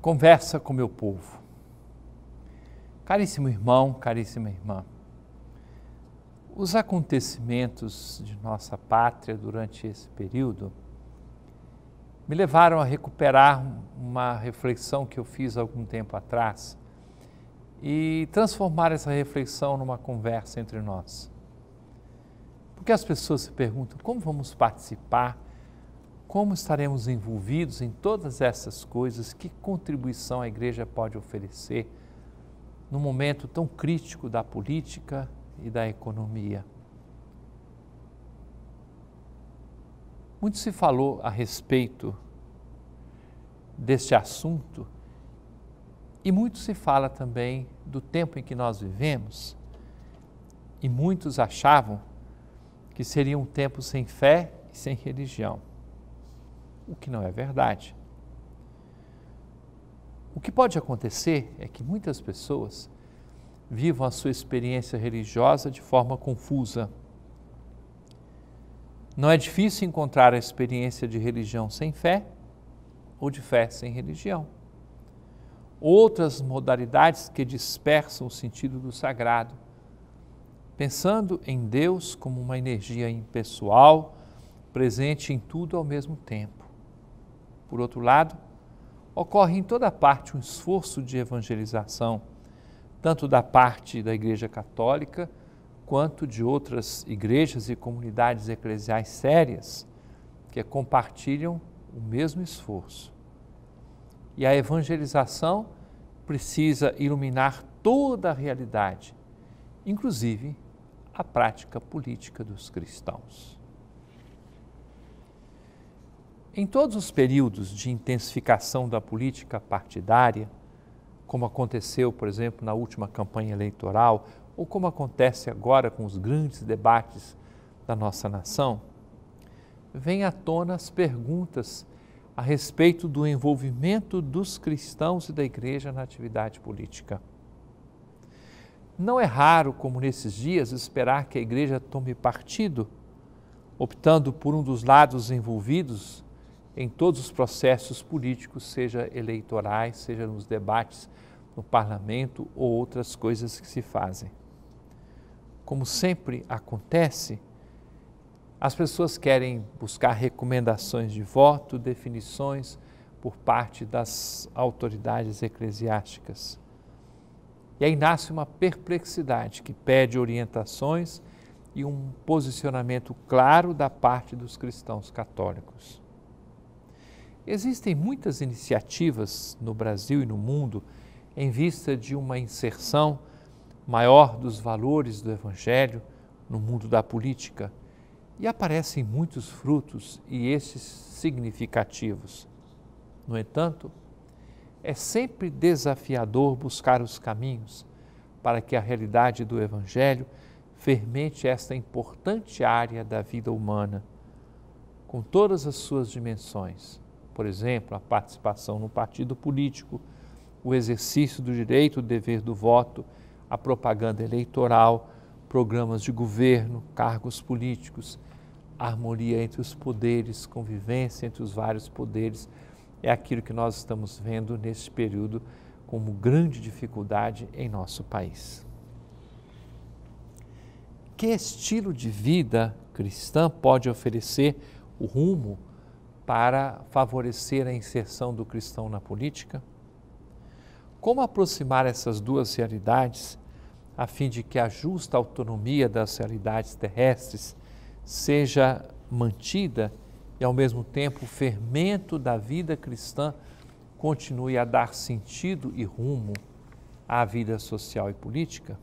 Conversa com meu povo. Caríssimo irmão, caríssima irmã, os acontecimentos de nossa pátria durante esse período me levaram a recuperar uma reflexão que eu fiz algum tempo atrás e transformar essa reflexão numa conversa entre nós. Porque as pessoas se perguntam como vamos participar como estaremos envolvidos em todas essas coisas, que contribuição a igreja pode oferecer num momento tão crítico da política e da economia. Muito se falou a respeito deste assunto e muito se fala também do tempo em que nós vivemos. E muitos achavam que seria um tempo sem fé e sem religião o que não é verdade. O que pode acontecer é que muitas pessoas vivam a sua experiência religiosa de forma confusa. Não é difícil encontrar a experiência de religião sem fé ou de fé sem religião. Outras modalidades que dispersam o sentido do sagrado, pensando em Deus como uma energia impessoal, presente em tudo ao mesmo tempo. Por outro lado, ocorre em toda parte um esforço de evangelização, tanto da parte da Igreja Católica quanto de outras igrejas e comunidades eclesiais sérias que compartilham o mesmo esforço. E a evangelização precisa iluminar toda a realidade, inclusive a prática política dos cristãos. Em todos os períodos de intensificação da política partidária, como aconteceu, por exemplo, na última campanha eleitoral, ou como acontece agora com os grandes debates da nossa nação, vêm à tona as perguntas a respeito do envolvimento dos cristãos e da igreja na atividade política. Não é raro, como nesses dias, esperar que a igreja tome partido, optando por um dos lados envolvidos em todos os processos políticos, seja eleitorais, seja nos debates no parlamento ou outras coisas que se fazem. Como sempre acontece, as pessoas querem buscar recomendações de voto, definições por parte das autoridades eclesiásticas. E aí nasce uma perplexidade que pede orientações e um posicionamento claro da parte dos cristãos católicos. Existem muitas iniciativas no Brasil e no mundo em vista de uma inserção maior dos valores do Evangelho no mundo da política e aparecem muitos frutos e esses significativos. No entanto, é sempre desafiador buscar os caminhos para que a realidade do Evangelho fermente esta importante área da vida humana, com todas as suas dimensões por exemplo, a participação no partido político, o exercício do direito, o dever do voto, a propaganda eleitoral, programas de governo, cargos políticos, harmonia entre os poderes, convivência entre os vários poderes, é aquilo que nós estamos vendo neste período como grande dificuldade em nosso país. Que estilo de vida cristã pode oferecer o rumo para favorecer a inserção do cristão na política? Como aproximar essas duas realidades a fim de que a justa autonomia das realidades terrestres seja mantida e, ao mesmo tempo, o fermento da vida cristã continue a dar sentido e rumo à vida social e política?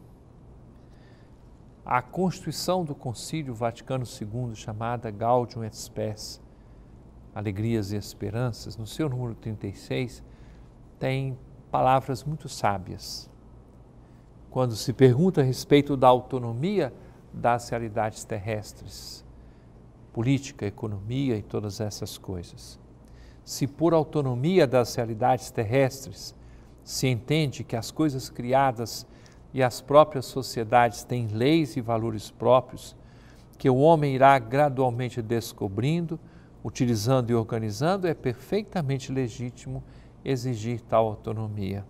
A constituição do Concílio Vaticano II, chamada Gaudium et Spes, Alegrias e Esperanças, no seu número 36, tem palavras muito sábias. Quando se pergunta a respeito da autonomia das realidades terrestres, política, economia e todas essas coisas. Se por autonomia das realidades terrestres se entende que as coisas criadas e as próprias sociedades têm leis e valores próprios, que o homem irá gradualmente descobrindo utilizando e organizando, é perfeitamente legítimo exigir tal autonomia.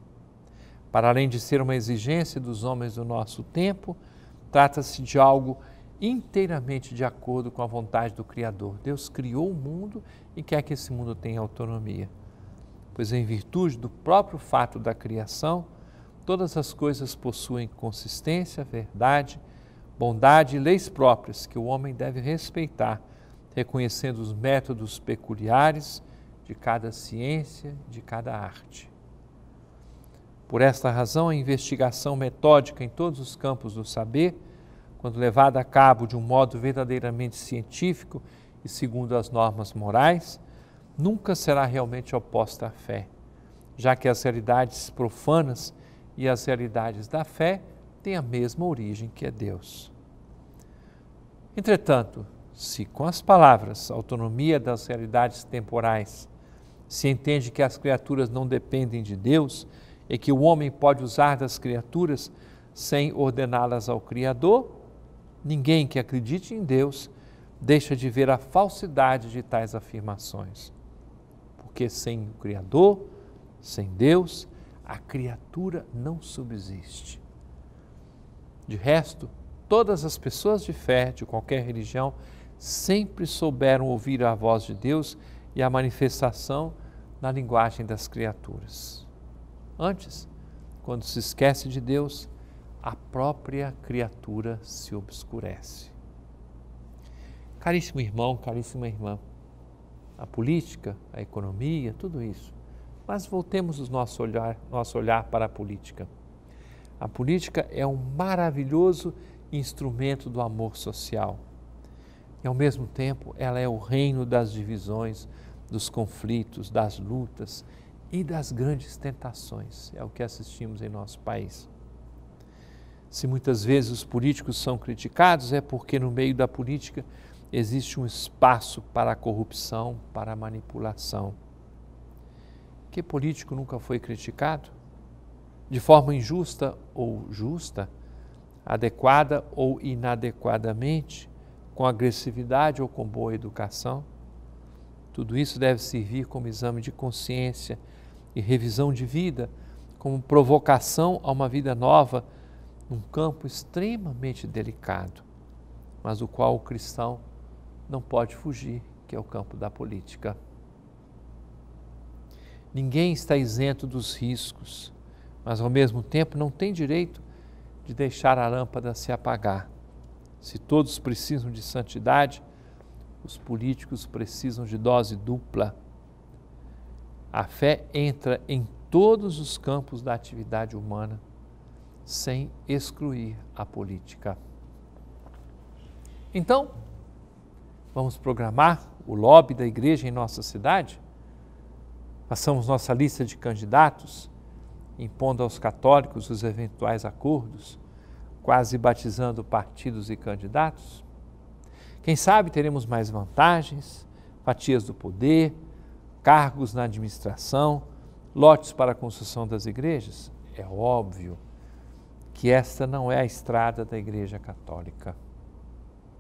Para além de ser uma exigência dos homens do nosso tempo, trata-se de algo inteiramente de acordo com a vontade do Criador. Deus criou o mundo e quer que esse mundo tenha autonomia. Pois, em virtude do próprio fato da criação, todas as coisas possuem consistência, verdade, bondade e leis próprias que o homem deve respeitar reconhecendo os métodos peculiares de cada ciência, de cada arte. Por esta razão, a investigação metódica em todos os campos do saber, quando levada a cabo de um modo verdadeiramente científico e segundo as normas morais, nunca será realmente oposta à fé, já que as realidades profanas e as realidades da fé têm a mesma origem que é Deus. Entretanto, se com as palavras autonomia das realidades temporais se entende que as criaturas não dependem de Deus e que o homem pode usar das criaturas sem ordená-las ao Criador, ninguém que acredite em Deus deixa de ver a falsidade de tais afirmações. Porque sem o Criador, sem Deus, a criatura não subsiste. De resto, todas as pessoas de fé, de qualquer religião, sempre souberam ouvir a voz de Deus e a manifestação na linguagem das criaturas. Antes, quando se esquece de Deus, a própria criatura se obscurece. Caríssimo irmão, caríssima irmã, a política, a economia, tudo isso. Mas voltemos o nosso olhar, nosso olhar para a política. A política é um maravilhoso instrumento do amor social e ao mesmo tempo ela é o reino das divisões, dos conflitos, das lutas e das grandes tentações. É o que assistimos em nosso país. Se muitas vezes os políticos são criticados, é porque no meio da política existe um espaço para a corrupção, para a manipulação. Que político nunca foi criticado? De forma injusta ou justa? Adequada ou inadequadamente? com agressividade ou com boa educação. Tudo isso deve servir como exame de consciência e revisão de vida, como provocação a uma vida nova num campo extremamente delicado, mas o qual o cristão não pode fugir, que é o campo da política. Ninguém está isento dos riscos, mas ao mesmo tempo não tem direito de deixar a lâmpada se apagar. Se todos precisam de santidade, os políticos precisam de dose dupla. A fé entra em todos os campos da atividade humana, sem excluir a política. Então, vamos programar o lobby da igreja em nossa cidade? Passamos nossa lista de candidatos, impondo aos católicos os eventuais acordos quase batizando partidos e candidatos? Quem sabe teremos mais vantagens, fatias do poder, cargos na administração, lotes para a construção das igrejas? É óbvio que esta não é a estrada da Igreja Católica.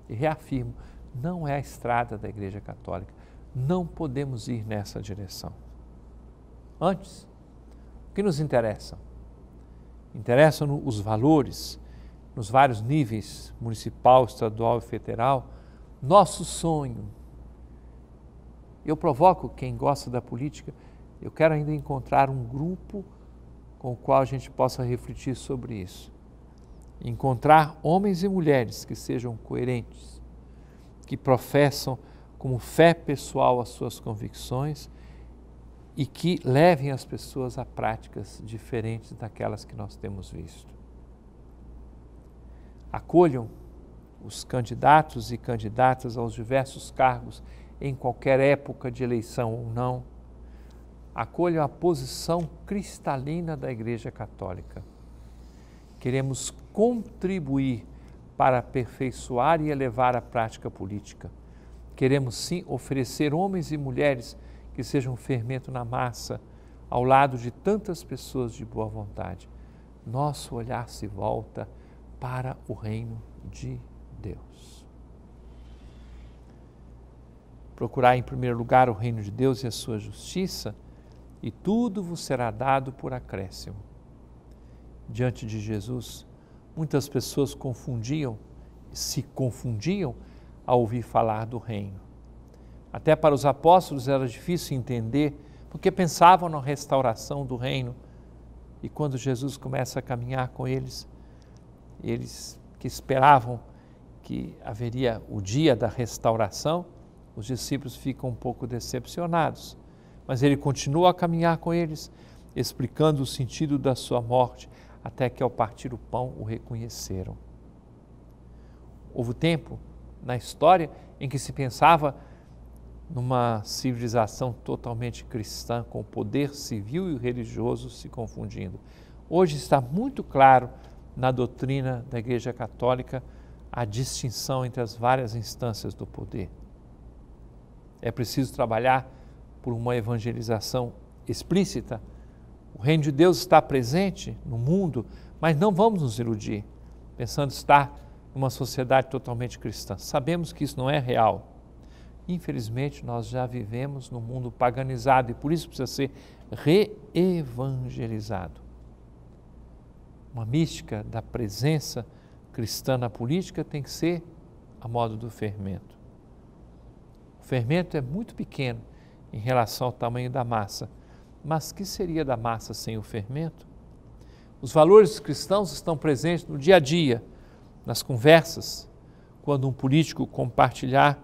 E reafirmo, não é a estrada da Igreja Católica. Não podemos ir nessa direção. Antes, o que nos interessa? Interessam-nos os valores, nos vários níveis, municipal, estadual e federal, nosso sonho. Eu provoco quem gosta da política, eu quero ainda encontrar um grupo com o qual a gente possa refletir sobre isso. Encontrar homens e mulheres que sejam coerentes, que professam como fé pessoal as suas convicções e que levem as pessoas a práticas diferentes daquelas que nós temos visto acolham os candidatos e candidatas aos diversos cargos em qualquer época de eleição ou não, acolham a posição cristalina da Igreja Católica. Queremos contribuir para aperfeiçoar e elevar a prática política. Queremos sim oferecer homens e mulheres que sejam fermento na massa, ao lado de tantas pessoas de boa vontade. Nosso olhar se volta para o reino de Deus. Procurar em primeiro lugar o reino de Deus e a sua justiça, e tudo vos será dado por acréscimo. Diante de Jesus, muitas pessoas confundiam, se confundiam ao ouvir falar do reino. Até para os apóstolos era difícil entender, porque pensavam na restauração do reino. E quando Jesus começa a caminhar com eles, eles que esperavam que haveria o dia da restauração, os discípulos ficam um pouco decepcionados. Mas ele continua a caminhar com eles, explicando o sentido da sua morte, até que ao partir o pão o reconheceram. Houve tempo na história em que se pensava numa civilização totalmente cristã, com o poder civil e religioso se confundindo. Hoje está muito claro na doutrina da Igreja Católica a distinção entre as várias instâncias do poder. É preciso trabalhar por uma evangelização explícita. O reino de Deus está presente no mundo, mas não vamos nos iludir pensando estar numa sociedade totalmente cristã. Sabemos que isso não é real. Infelizmente, nós já vivemos num mundo paganizado e por isso precisa ser reevangelizado uma mística da presença cristã na política tem que ser a modo do fermento. O fermento é muito pequeno em relação ao tamanho da massa, mas que seria da massa sem o fermento? Os valores cristãos estão presentes no dia a dia, nas conversas, quando um político compartilhar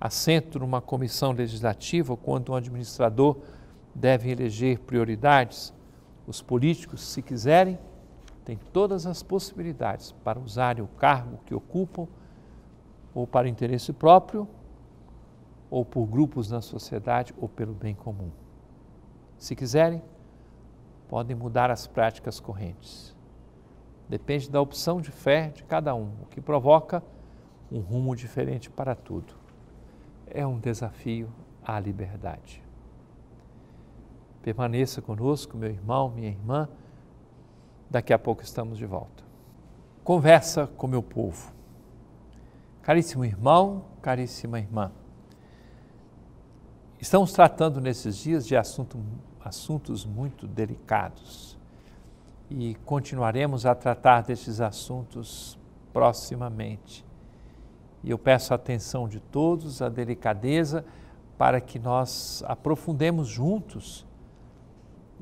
assento numa comissão legislativa, ou quando um administrador deve eleger prioridades. Os políticos, se quiserem, têm todas as possibilidades para usarem o cargo que ocupam, ou para interesse próprio, ou por grupos na sociedade, ou pelo bem comum. Se quiserem, podem mudar as práticas correntes. Depende da opção de fé de cada um, o que provoca um rumo diferente para tudo. É um desafio à liberdade. Permaneça conosco, meu irmão, minha irmã Daqui a pouco estamos de volta. Conversa com meu povo. Caríssimo irmão, caríssima irmã. Estamos tratando nesses dias de assunto, assuntos muito delicados e continuaremos a tratar desses assuntos proximamente. E eu peço a atenção de todos, a delicadeza, para que nós aprofundemos juntos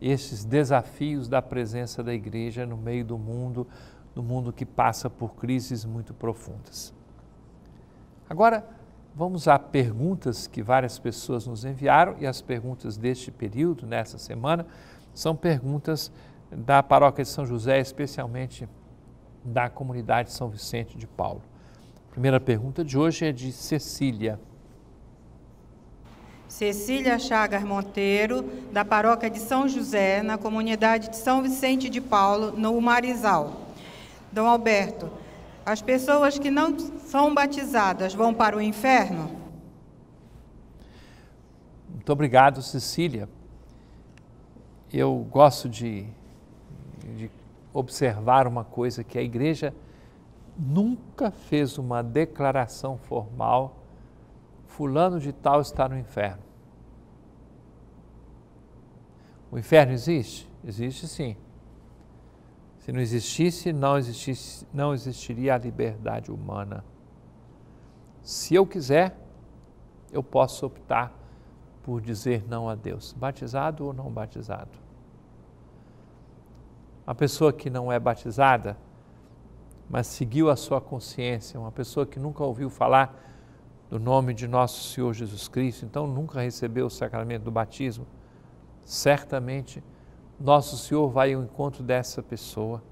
esses desafios da presença da igreja no meio do mundo, no mundo que passa por crises muito profundas. Agora, vamos a perguntas que várias pessoas nos enviaram e as perguntas deste período, nessa semana, são perguntas da paróquia de São José, especialmente da comunidade São Vicente de Paulo. A primeira pergunta de hoje é de Cecília. Cecília Chagas Monteiro, da paróquia de São José, na comunidade de São Vicente de Paulo, no Marizal. Dom Alberto, as pessoas que não são batizadas vão para o inferno? Muito obrigado, Cecília. Eu gosto de, de observar uma coisa que a igreja nunca fez uma declaração formal fulano de tal está no inferno. O inferno existe? Existe sim. Se não existisse, não, existisse, não existiria a liberdade humana. Se eu quiser, eu posso optar por dizer não a Deus, batizado ou não batizado. A pessoa que não é batizada, mas seguiu a sua consciência, uma pessoa que nunca ouviu falar do nome de nosso Senhor Jesus Cristo, então nunca recebeu o sacramento do batismo, certamente nosso Senhor vai ao encontro dessa pessoa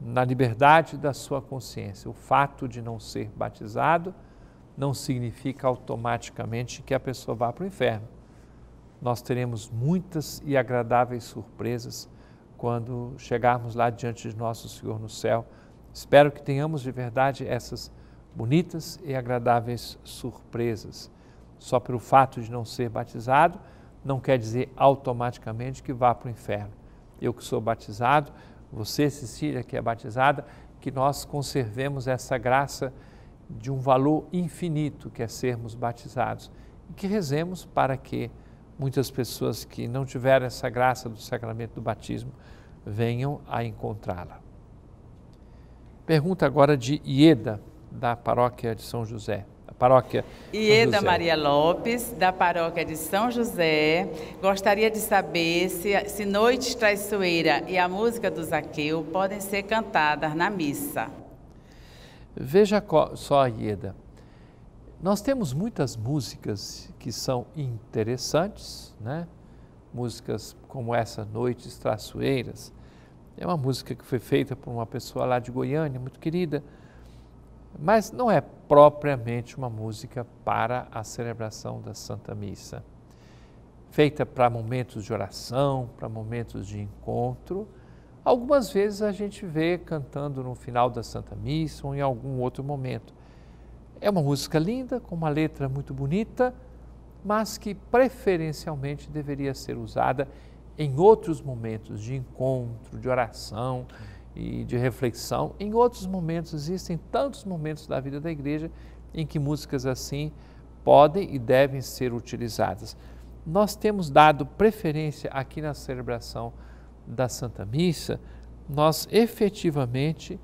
na liberdade da sua consciência. O fato de não ser batizado não significa automaticamente que a pessoa vá para o inferno. Nós teremos muitas e agradáveis surpresas quando chegarmos lá diante de nosso Senhor no céu. Espero que tenhamos de verdade essas bonitas e agradáveis surpresas. Só pelo fato de não ser batizado, não quer dizer automaticamente que vá para o inferno. Eu que sou batizado, você, Cecília, que é batizada, que nós conservemos essa graça de um valor infinito que é sermos batizados e que rezemos para que muitas pessoas que não tiveram essa graça do sacramento do batismo venham a encontrá-la. Pergunta agora de Ieda, da paróquia de São José paróquia. Ieda Maria Lopes, da paróquia de São José, gostaria de saber se, se Noite Traiçoeira e a música do Zaqueu podem ser cantadas na missa. Veja só, Ieda. Nós temos muitas músicas que são interessantes, né? músicas como essa, Noites Traçoeiras. É uma música que foi feita por uma pessoa lá de Goiânia, muito querida, mas não é propriamente uma música para a celebração da Santa Missa. Feita para momentos de oração, para momentos de encontro. Algumas vezes a gente vê cantando no final da Santa Missa ou em algum outro momento. É uma música linda, com uma letra muito bonita, mas que preferencialmente deveria ser usada em outros momentos de encontro, de oração e de reflexão. Em outros momentos, existem tantos momentos da vida da igreja em que músicas assim podem e devem ser utilizadas. Nós temos dado preferência aqui na celebração da Santa Missa, nós efetivamente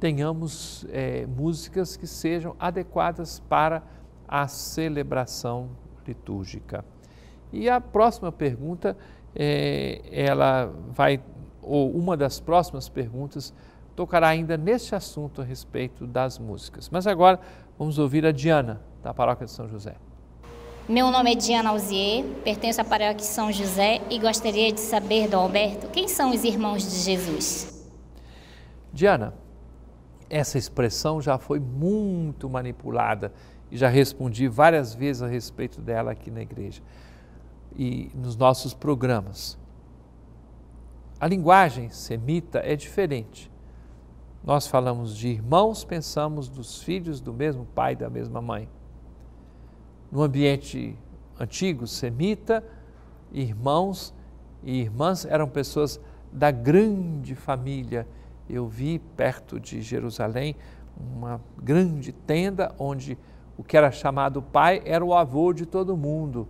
tenhamos é, músicas que sejam adequadas para a celebração litúrgica. E a próxima pergunta, é, ela vai ou uma das próximas perguntas tocará ainda neste assunto a respeito das músicas. Mas agora vamos ouvir a Diana, da Paróquia de São José. Meu nome é Diana Alzier, pertenço à Paróquia de São José e gostaria de saber do Alberto quem são os irmãos de Jesus. Diana, essa expressão já foi muito manipulada e já respondi várias vezes a respeito dela aqui na igreja e nos nossos programas. A linguagem semita é diferente. Nós falamos de irmãos, pensamos dos filhos do mesmo pai, da mesma mãe. No ambiente antigo, semita, irmãos e irmãs eram pessoas da grande família. Eu vi perto de Jerusalém uma grande tenda onde o que era chamado pai era o avô de todo mundo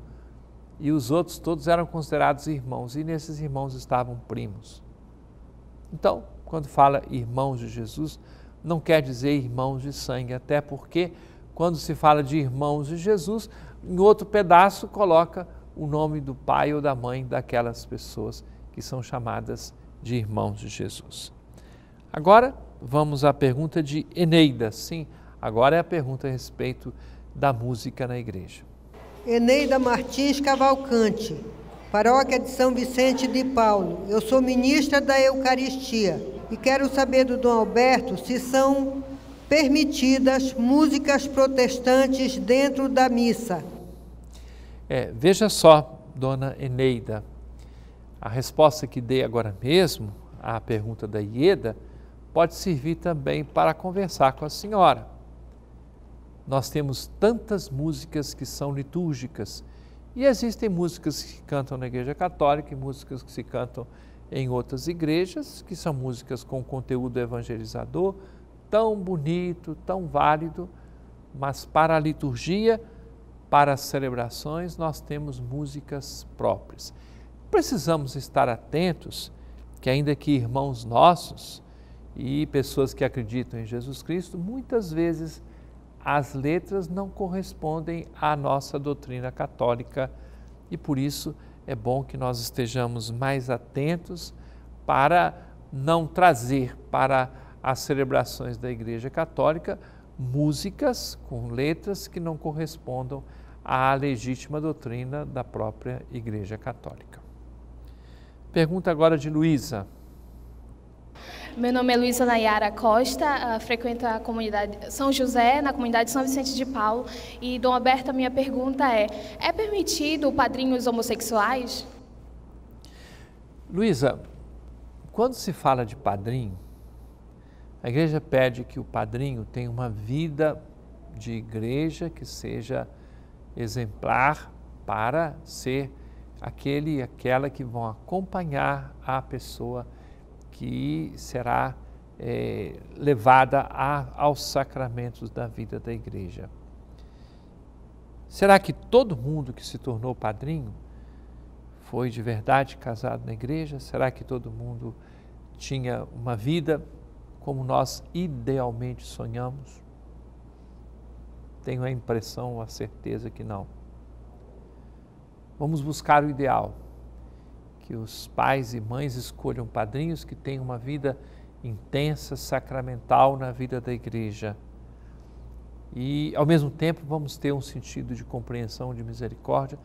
e os outros todos eram considerados irmãos, e nesses irmãos estavam primos. Então, quando fala irmãos de Jesus, não quer dizer irmãos de sangue, até porque quando se fala de irmãos de Jesus, em outro pedaço coloca o nome do pai ou da mãe daquelas pessoas que são chamadas de irmãos de Jesus. Agora vamos à pergunta de Eneida. Sim, agora é a pergunta a respeito da música na igreja. Eneida Martins Cavalcante, Paróquia de São Vicente de Paulo. Eu sou ministra da Eucaristia e quero saber do Dom Alberto se são permitidas músicas protestantes dentro da missa. É, veja só, Dona Eneida, a resposta que dei agora mesmo à pergunta da Ieda pode servir também para conversar com a senhora nós temos tantas músicas que são litúrgicas. E existem músicas que cantam na Igreja Católica e músicas que se cantam em outras igrejas, que são músicas com conteúdo evangelizador, tão bonito, tão válido, mas para a liturgia, para as celebrações, nós temos músicas próprias. Precisamos estar atentos que, ainda que irmãos nossos e pessoas que acreditam em Jesus Cristo, muitas vezes as letras não correspondem à nossa doutrina católica e por isso é bom que nós estejamos mais atentos para não trazer para as celebrações da Igreja Católica músicas com letras que não correspondam à legítima doutrina da própria Igreja Católica. Pergunta agora de Luísa. Meu nome é Luísa Nayara Costa, ah, frequento a comunidade São José, na comunidade São Vicente de Paulo. E, Dom Aberto, a minha pergunta é: é permitido padrinhos homossexuais? Luísa, quando se fala de padrinho, a igreja pede que o padrinho tenha uma vida de igreja que seja exemplar para ser aquele e aquela que vão acompanhar a pessoa que será é, levada a, aos sacramentos da vida da igreja. Será que todo mundo que se tornou padrinho foi de verdade casado na igreja? Será que todo mundo tinha uma vida como nós idealmente sonhamos? Tenho a impressão, a certeza que não. Vamos buscar o ideal que os pais e mães escolham padrinhos que tenham uma vida intensa, sacramental na vida da igreja. E, ao mesmo tempo, vamos ter um sentido de compreensão, de misericórdia,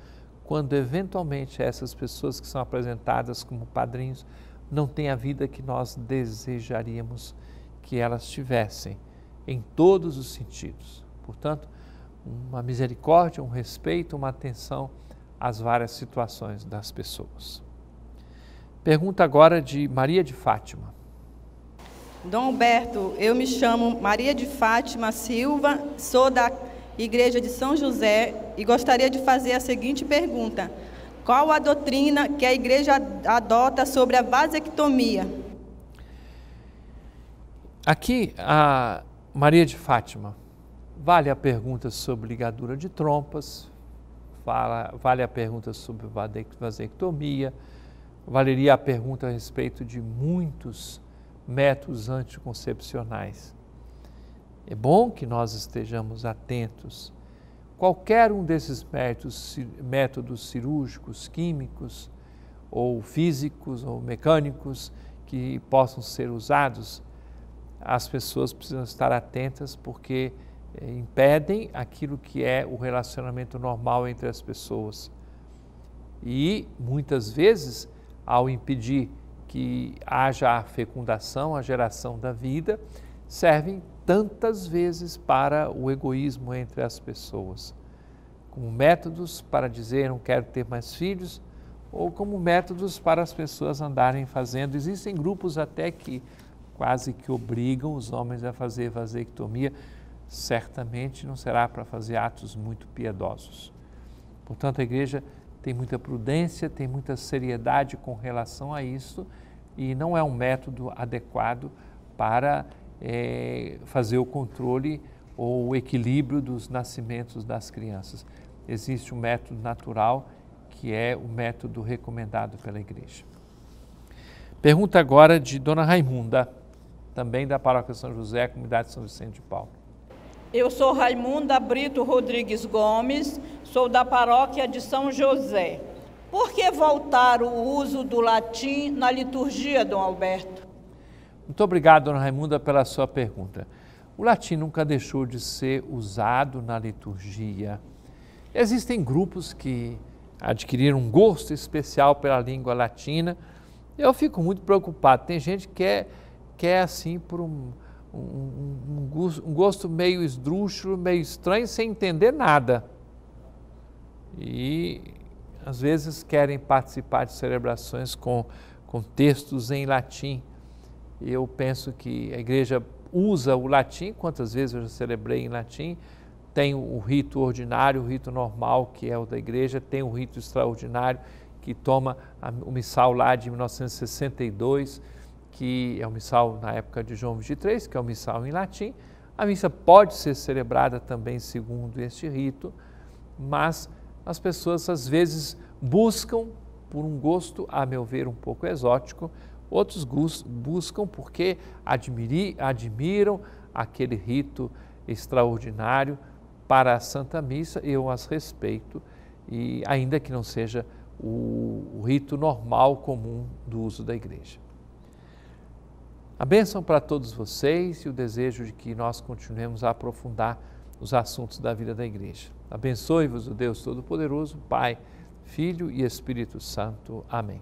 quando eventualmente essas pessoas que são apresentadas como padrinhos não têm a vida que nós desejaríamos que elas tivessem, em todos os sentidos. Portanto, uma misericórdia, um respeito, uma atenção às várias situações das pessoas. Pergunta agora de Maria de Fátima. Dom Humberto, eu me chamo Maria de Fátima Silva, sou da Igreja de São José e gostaria de fazer a seguinte pergunta: Qual a doutrina que a Igreja adota sobre a vasectomia? Aqui, a Maria de Fátima, vale a pergunta sobre ligadura de trompas, vale a pergunta sobre vasectomia Valeria a pergunta a respeito de muitos métodos anticoncepcionais. É bom que nós estejamos atentos. Qualquer um desses métodos, métodos cirúrgicos, químicos, ou físicos ou mecânicos que possam ser usados, as pessoas precisam estar atentas porque eh, impedem aquilo que é o relacionamento normal entre as pessoas. E muitas vezes ao impedir que haja a fecundação, a geração da vida, servem tantas vezes para o egoísmo entre as pessoas, como métodos para dizer não quero ter mais filhos, ou como métodos para as pessoas andarem fazendo. Existem grupos até que quase que obrigam os homens a fazer vasectomia, certamente não será para fazer atos muito piedosos. Portanto, a igreja tem muita prudência, tem muita seriedade com relação a isso e não é um método adequado para é, fazer o controle ou o equilíbrio dos nascimentos das crianças. Existe um método natural que é o método recomendado pela igreja. Pergunta agora de Dona Raimunda, também da Paróquia São José, Comunidade São Vicente de Paulo. Eu sou Raimunda Brito Rodrigues Gomes, sou da paróquia de São José. Por que voltar o uso do latim na liturgia, Dom Alberto? Muito obrigado, Dona Raimunda, pela sua pergunta. O latim nunca deixou de ser usado na liturgia. Existem grupos que adquiriram um gosto especial pela língua latina. Eu fico muito preocupado. Tem gente que é, que é assim por um um, gosto, um gosto meio esdrúxulo, meio estranho, sem entender nada. E às vezes querem participar de celebrações com, com textos em latim. Eu penso que a igreja usa o latim, quantas vezes eu já celebrei em latim, tem o rito ordinário, o rito normal, que é o da igreja, tem o rito extraordinário, que toma o missal lá de 1962 que é o missal na época de João 23, que é o missal em latim. A missa pode ser celebrada também segundo este rito, mas as pessoas às vezes buscam por um gosto, a meu ver, um pouco exótico, outros buscam porque admiri, admiram aquele rito extraordinário para a Santa Missa, eu as respeito, e ainda que não seja o, o rito normal comum do uso da igreja. A bênção para todos vocês e o desejo de que nós continuemos a aprofundar os assuntos da vida da igreja. Abençoe-vos o Deus Todo-Poderoso, Pai, Filho e Espírito Santo. Amém.